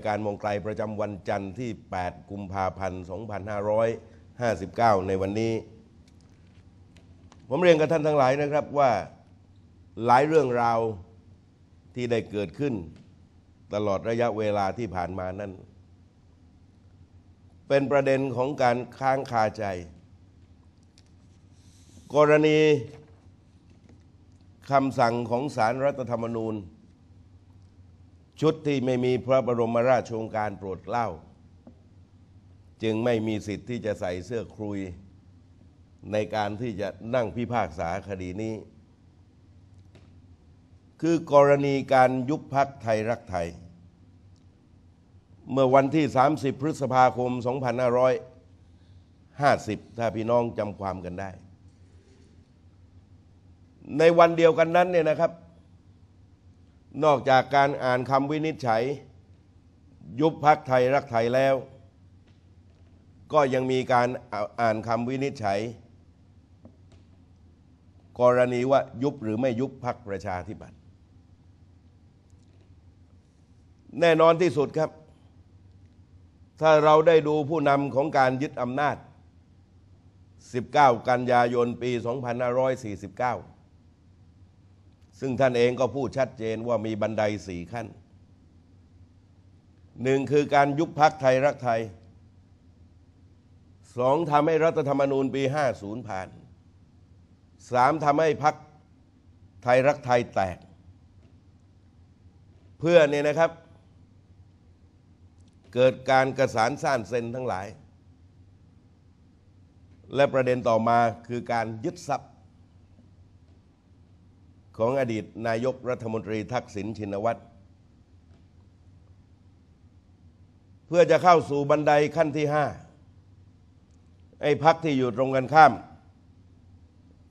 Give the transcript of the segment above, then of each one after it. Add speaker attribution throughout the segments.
Speaker 1: การมองไกลประจำวันจันทร์ที่ 8 กุมภาพันธ์ 2559 ในวันนี้ ผมเรียนกับท่านทั้งหลายนะครับว่าหลายเรื่องราว ที่ได้เกิดขึ้น ตลอดระยะเวลาที่ผ่านมานั้นเป็นประเด็นของการค้างคาใจ กรณีคำสั่งของสารรัฐธรรมนูญชุดที่ไม่มีพระบรมราชโองการโปรดเกล้าจึงไม่มีสิทธิ์ที่จะใส่เสื้อครุยในการที่จะนั่งพิพากษาคดีนี้ คือกรณีการยุบพักไทยรักไทย เมื่อวันที่ 30 พฤษภาคม 2550 ถ้าพี่น้องจำความกันได้ ในวันเดียวกันนั้นเนี่ยนะครับนอกจากการอ่านคำวินิจฉัย ยุบพักไทยรักไทยแล้ว ก็ยังมีการอ่านคำวินิจฉัย กรณีว่ายุบหรือไม่ยุบพักประชาธิปัตย์แน่นอนที่สุดครับ ถ้าเราได้ดูผู้นำของการยึดอำนาจ 19 กันยายนปี 2549ซึ่งท่านเองก็พูดชัดเจนว่ามีบันไดสี่ขั้น หนึ่งคือการยุบพักไทยรักไทย สองทำให้รัฐธรรมนูญปี 50 ผ่านสามทำให้พักไทยรักไทยแตก เพื่อเนี่ยนะครับ เกิดการกระสานสร้างเซนทั้งหลาย และประเด็นต่อมาคือการยึดทรัพย์ของอดีตนายกรัฐมนตรีทักษิณชินวัตร เพื่อจะเข้าสู่บันไดขั้นที่ห้าไอ้พักที่อยู่ตรงกันข้าม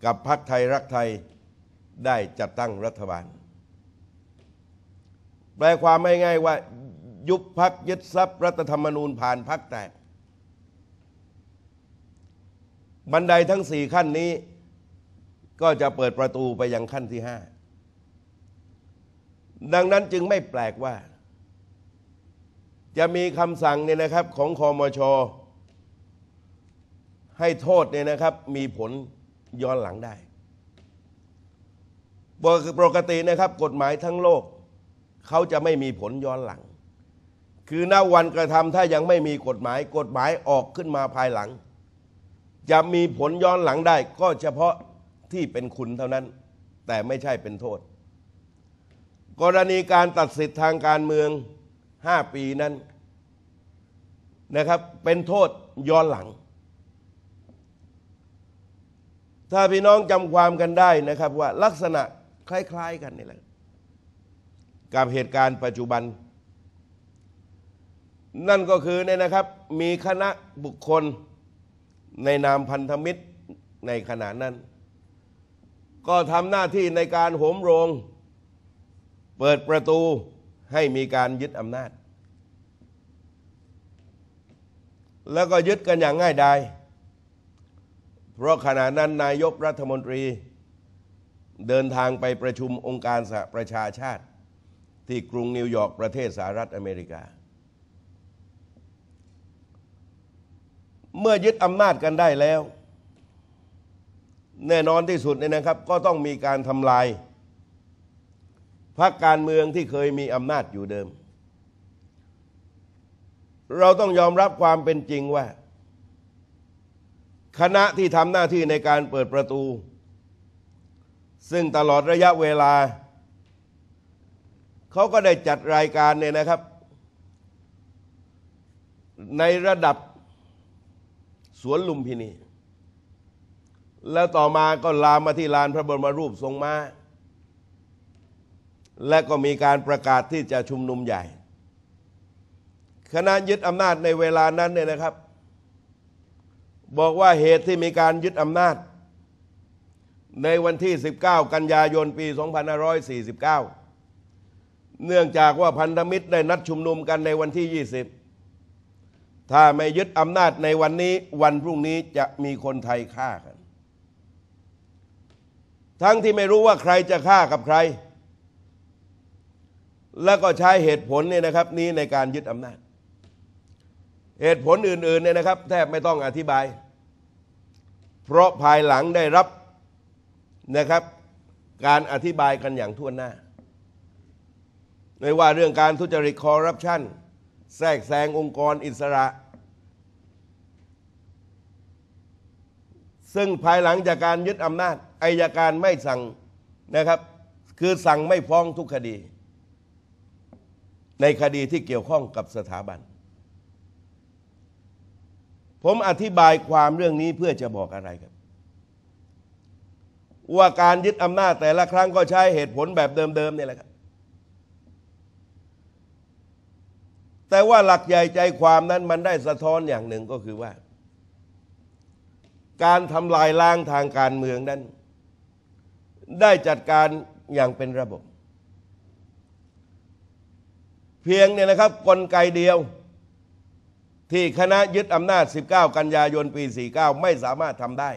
Speaker 1: กับพักไทยรักไทยได้จัดตั้งรัฐบาล แปลความไม่ง่ายว่า ยุบพักยึดทรัพย์รัฐธรรมนูญผ่านพักแตกบันไดทั้งสี่ขั้นนี้ก็จะเปิดประตูไปยังขั้นที่ห้า ดังนั้นจึงไม่แปลกว่า จะมีคำสั่งเนี่ยนะครับของคอมชให้โทษเนี่ยนะครับ มีผลย้อนหลังได้ปกตินะครับ กฎหมายทั้งโลกเขาจะไม่มีผลย้อนหลัง คือณวันกระทำถ้ายังไม่มีกฎหมาย กฎหมายออกขึ้นมาภายหลัง จะมีผลย้อนหลังได้ก็เฉพาะที่เป็นคุณเท่านั้นแต่ไม่ใช่เป็นโทษ กรณีการตัดสิทธิทางการเมือง 5 ปีนั้นนะครับ เป็นโทษย้อนหลัง ถ้าพี่น้องจำความกันได้นะครับ ว่าลักษณะคล้ายๆ กัน นี่แหละ กับเหตุการณ์ปัจจุบันนั่นก็คือเนี่ยนะครับมีคณะบุคคลในนามพันธมิตรในขณะนั้นก็ทำหน้าที่ในการโหมโรง เปิดประตูให้มีการยึดอำนาจ แล้วก็ยึดกันอย่างง่ายดายเพราะขณะนั้นนายกรัฐมนตรี เดินทางไปประชุมองค์การสหประชาชาติที่กรุงนิวยอร์กประเทศสหรัฐอเมริกา เมื่อยึดอำนาจกันได้แล้วแน่นอนที่สุดเนี่ยนะครับ ก็ต้องมีการทำลาย พรรคการเมืองที่เคยมีอำนาจอยู่เดิม เราต้องยอมรับความเป็นจริงว่า คณะที่ทำหน้าที่ในการเปิดประตู ซึ่งตลอดระยะเวลา เขาก็ได้จัดรายการเนี่ยนะครับ ในระดับสวนลุมพินีแล้วต่อมาก็ลามมาที่ลานพระบรมรูปทรงมา้าและก็มีการประกาศที่จะชุมนุมใหญ่ คณะยึดอำนาจในเวลานั้นเนี่ยนะครับ บอกว่าเหตุที่มีการยึดอำนาจ ในวันที่ 19กันยายนปี2549เนื่องจากว่าพันธมิตรได้นัดชุมนุมกันในวันที่20ถ้าไม่ยึดอำนาจในวันนี้วันพรุ่งนี้จะมีคนไทยฆ่ากันทั้งที่ไม่รู้ว่าใครจะฆ่ากับใคร แล้วก็ใช้เหตุผลเนี่ยนะครับนี้ในการยึดอำนาจ เหตุผลอื่นๆเนี่ยนะครับ แทบไม่ต้องอธิบาย เพราะภายหลังได้รับนะครับ การอธิบายกันอย่างทั่วหน้า ไม่ว่าเรื่องการทุจริตคอร์รัปชันแทรกแซงองค์กรอิสระซึ่งภายหลังจากการยึดอำนาจอายการไม่สั่งนะครับ คือสั่งไม่ฟ้องทุกคดี ในคดีที่เกี่ยวข้องกับสถาบัน ผมอธิบายความเรื่องนี้เพื่อจะบอกอะไรครับ ว่าการยึดอำนาจแต่ละครั้งก็ใช้เหตุผลแบบเดิมๆ นี่แหละครับ แต่ว่าหลักใหญ่ใจความนั้นมันได้สะท้อนอย่างหนึ่งก็คือว่าการทำลายล้างทางการเมืองนั้น ได้จัดการอย่างเป็นระบบ เพียงเนี่ยนะครับกลไกเดียวที่คณะยึดอำนาจ 19 กันยายนปี 49 ไม่สามารถทำได้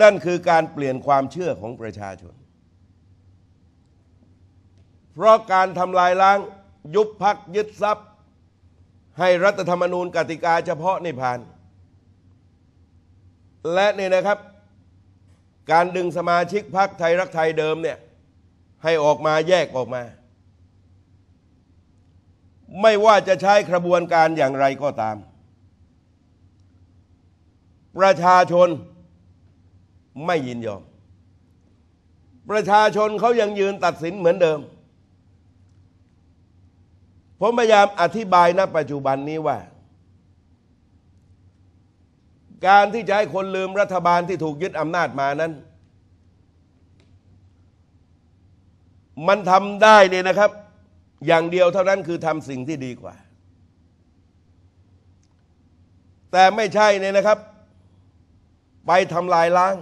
Speaker 1: นั่นคือการเปลี่ยนความเชื่อของประชาชนเพราะการทำลายล้างยุบพักยึดทรัพย์ ให้รัฐธรรมนูญกติกาเฉพาะในผ่านและเนี่ยนะครับ การดึงสมาชิกพรรคไทยรักไทยเดิมเนี่ย ให้ออกมาแยกออกมา ไม่ว่าจะใช้กระบวนการอย่างไรก็ตาม ประชาชนไม่ยินยอม ประชาชนเขายังยืนตัดสินเหมือนเดิม ผมพยายามอธิบายณ ปัจจุบันนี้ว่าการที่จะให้คนลืมรัฐบาลที่ถูกยึดอำนาจมานั้น มันทำได้เนี่ยนะครับ อย่างเดียวเท่านั้นคือทำสิ่งที่ดีกว่า แต่ไม่ใช่เนี่ยนะครับ ไปทำลายล้าง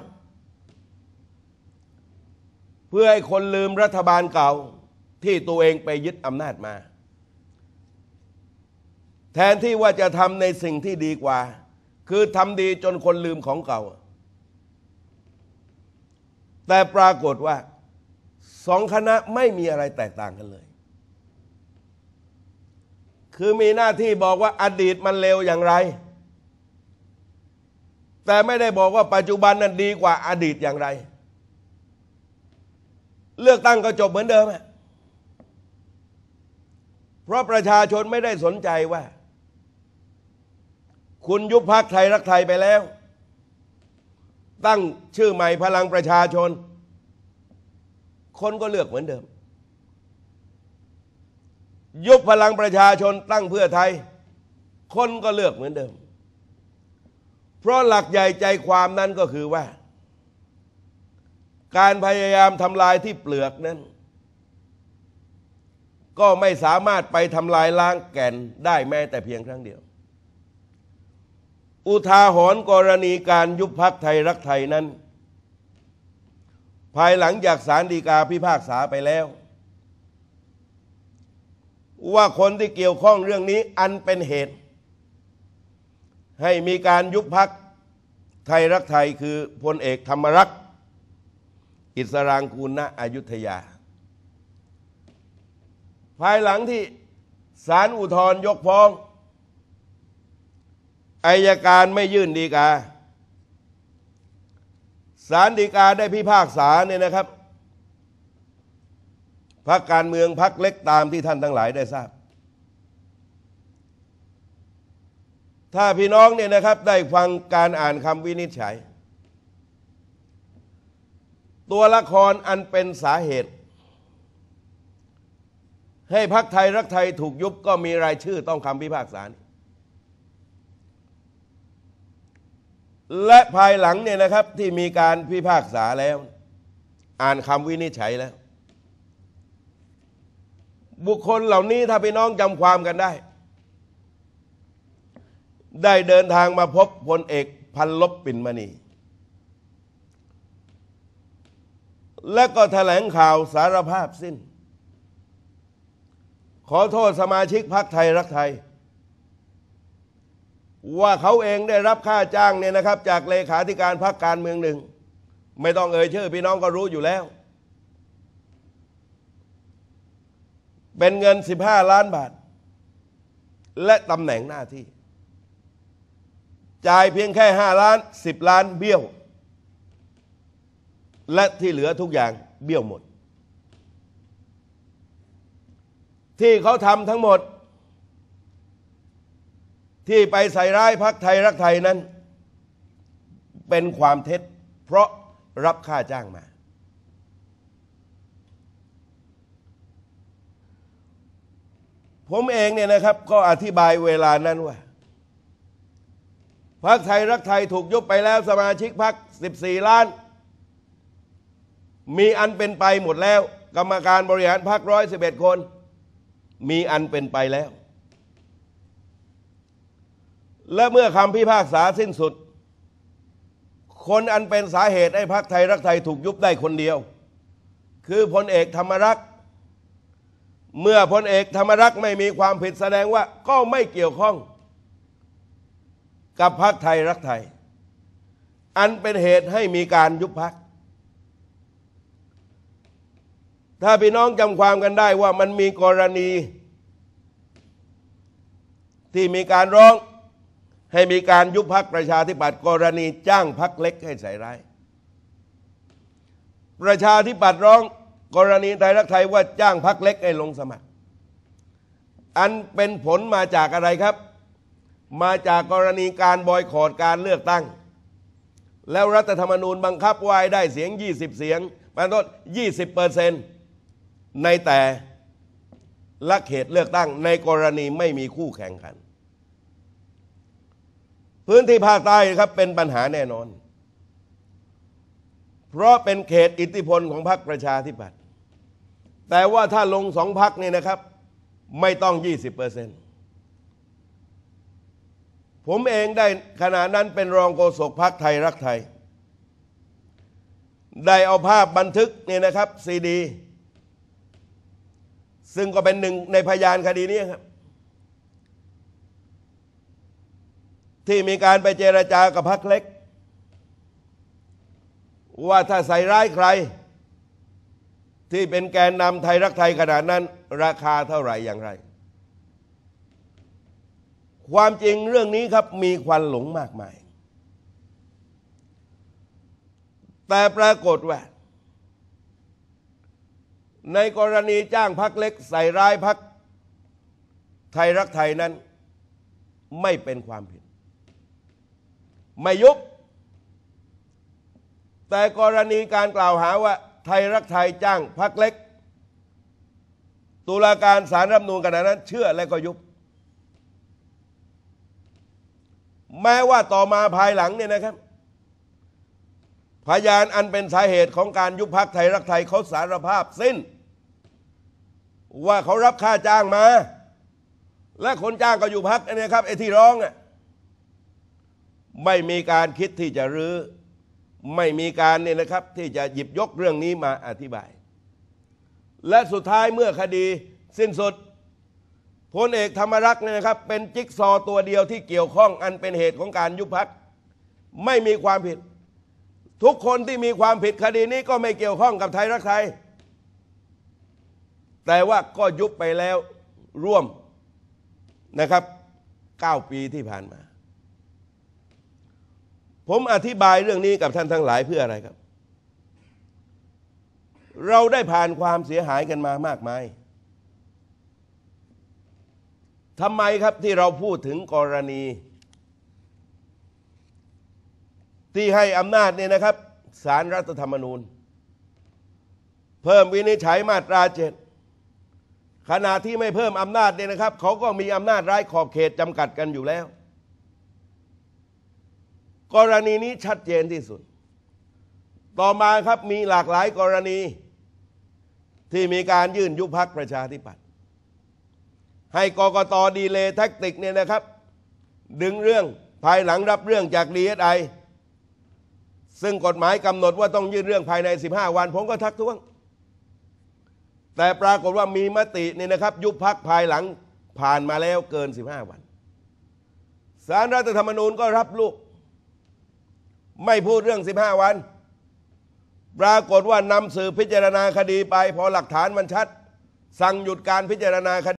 Speaker 1: เพื่อให้คนลืมรัฐบาลเก่าที่ตัวเองไปยึดอำนาจมา แทนที่ว่าจะทำในสิ่งที่ดีกว่าคือทำดีจนคนลืมของเก่า แต่ปรากฏว่าสองคณะไม่มีอะไรแตกต่างกันเลย คือมีหน้าที่บอกว่าอดีตมันเลวอย่างไร แต่ไม่ได้บอกว่าปัจจุบันนั้นดีกว่าอดีตอย่างไร เลือกตั้งก็จบเหมือนเดิม เพราะประชาชนไม่ได้สนใจว่าคุณยุบพักไทยรักไทยไปแล้ว ตั้งชื่อใหม่พลังประชาชน คนก็เลือกเหมือนเดิม ยุบพลังประชาชนตั้งเพื่อไทย คนก็เลือกเหมือนเดิม เพราะหลักใหญ่ใจความนั้นก็คือว่า การพยายามทำลายที่เปลือกนั้น ก็ไม่สามารถไปทำลายล้างแก่น ได้แม้แต่เพียงครั้งเดียวอุทาหรณ์กรณีการยุบพักไทยรักไทยนั้น ภายหลังจากสารดีกาพิพากษาไปแล้ว ว่าคนที่เกี่ยวข้องเรื่องนี้อันเป็นเหตุ ให้มีการยุบพักไทยรักไทยคือพลเอกธรรมรักษ์อิสรางคูณณอยุธยา ภายหลังที่สารอุทธรยกฟ้องอายการไม่ยื่นดีกาสารดีกาได้พิพากษาเนี่ยนะครับพักการเมืองพักเล็กตามที่ท่านทั้งหลายได้ทราบ ถ้าพี่น้องเนี่ยนะครับ ได้ฟังการอ่านคำวินิจฉัย ตัวละครอันเป็นสาเหตุ ให้พักไทยรักไทยถูกยุบก็มีรายชื่อต้องคำพิพากษานีและภายหลังเนี่ยนะครับที่มีการพิพากษาแล้ว อ่านคำวินิจฉัยแล้ว บุคคลเหล่านี้ถ้าพี่น้องจำความกันได้ ได้เดินทางมาพบพลเอก พันลบปิ่นมณี และก็แถลงข่าวสารภาพสิ้น ขอโทษสมาชิกพรรคไทยรักไทยว่าเขาเองได้รับค่าจ้างเนี่ยนะครับ จากเลขาธิการพรรคการเมืองหนึ่ง ไม่ต้องเอ่ยชื่อพี่น้องก็รู้อยู่แล้ว เป็นเงิน 15 ล้านบาท และตำแหน่งหน้าที่ จ่ายเพียงแค่ 5 ล้าน 10 ล้านเบี้ยว และที่เหลือทุกอย่างเบี้ยวหมด ที่เขาทำทั้งหมดที่ไปใส่ร้ายพักไทยรักไทยนั้นเป็นความเท็จเพราะรับค่าจ้างมา ผมเองเนี่ยนะครับ ก็อธิบายเวลานั้นว่าพักไทยรักไทยถูกยุบไปแล้วสมาชิกพัก14 ล้าน มีอันเป็นไปหมดแล้ว กรรมการบริหารพักร้อยสิบเอ็ดคน มีอันเป็นไปแล้วและเมื่อคำพิพากษาสิ้นสุด คนอันเป็นสาเหตุให้พรรคไทยรักไทยถูกยุบได้คนเดียว คือพลเอกธรรมรักษ์เมื่อพลเอกธรรมรักษ์ไม่มีความผิดแสดงว่า ก็ไม่เกี่ยวข้อง กับพรรคไทยรักไทย อันเป็นเหตุให้มีการยุบพรรคถ้าพี่น้องจำความกันได้ว่ามันมีกรณี ที่มีการร้องให้มีการยุบพักประชาธิปัตย์กรณีจ้างพักเล็กให้ใส่ร้าย ประชาธิปัตย์ร้องกรณีไทยรักไทยว่าจ้างพักเล็กให้ลงสมัครอันเป็นผลมาจากอะไรครับ มาจากกรณีการบอยคอรดการเลือกตั้ง แล้วรัฐธรรมนูญบังคับไว้ได้เสียง 20 เสียง ประทษ20เปอร์เซ็นต์ในแต่ละเขตเลือกตั้งในกรณีไม่มีคู่แข่งขันพื้นที่ภาคใต้ครับเป็นปัญหาแน่นอน เพราะเป็นเขตอิทธิพลของพรรคประชาธิปัตย์แต่ว่าถ้าลงสองพักนี่นะครับ ไม่ต้อง 20เปอร์เซ็นต์ผมเองได้ขณะนั้นเป็นรองโฆษกพรรคไทยรักไทย ได้เอาภาพบันทึกเนี่ยนะครับ ซีดี ซึ่งก็เป็นหนึ่งในพยานคดีนี้ครับที่มีการไปเจรจากับพรรคเล็กว่าถ้าใส่ร้ายใคร ที่เป็นแกนนำไทยรักไทยขนาดนั้นราคาเท่าไหร่อย่างไร ความจริงเรื่องนี้ครับมีควันหลงมากมาย แต่ปรากฏว่าในกรณีจ้างพักเล็ก ใส่ร้ายพักไทยรักไทยนั้นไม่เป็นความผิดไม่ยุบแต่กรณีการกล่าวหาว่า ไทยรักไทยจ้างพักเล็กตุลาการสารรับนูนขณะนั้นเชื่อและก็ยุบแม้ว่าต่อมาภายหลังเนี่ยนะครับพยานอันเป็นสาเหตุของการยุบพักไทยรักไทยเขาสารภาพสิ้น ว่าเขารับค่าจ้างมา และคนจ้างก็อยู่พักนี่ครับไอ้ที่ร้องอ่ะไม่มีการคิดที่จะรื้อไม่มีการเนี่ยนะครับที่จะหยิบยกเรื่องนี้มาอธิบาย และสุดท้ายเมื่อคดี สิ้นสุดพลเอกธรรมรักษ์เนี่ยนะครับ เป็นจิ๊กซอตัวเดียวที่เกี่ยวข้อง อันเป็นเหตุของการยุบพักไม่มีความผิด ทุกคนที่มีความผิดคดีนี้ก็ไม่เกี่ยวข้องกับไทยรักไทยแต่ว่าก็ยุบไปแล้วร่วมนะครับ9ปีที่ผ่านมาผมอธิบายเรื่องนี้กับท่านทั้งหลายเพื่ออะไรครับ เราได้ผ่านความเสียหายกันมามากมายทำไมครับที่เราพูดถึงกรณี ที่ให้อำนาจเนี่ยนะครับสารรัฐธรรมนูญ เพิ่มวินิจฉัยมาตราเจ็ดขณะที่ไม่เพิ่มอำนาจเนี่ยนะครับ เขาก็มีอำนาจร้ายขอบเขตจำกัดกันอยู่แล้วกรณีนี้ชัดเจนที่สุด ต่อมาครับมีหลากหลายกรณีที่มีการยื่นยุบพักประชาธิปัตย์ให้กกตดีเลย์แท็กติกเนี่ยนะครับ ดึงเรื่องภายหลังรับเรื่องจากดีเอสไอซึ่งกฎหมายกำหนดว่าต้องยื่นเรื่องภายใน 15 วัน ผมก็ทักท้วง แต่ปรากฏว่ามีมติเนี่ยนะครับ ยุบพักภายหลังผ่านมาแล้วเกิน 15 วัน สารรัฐธรรมนูญก็รับลูกไม่พูดเรื่อง 15 วัน ปรากฏว่านำสื่อพิจารณาคดีไป พอหลักฐานมันชัด สั่งหยุดการพิจารณาค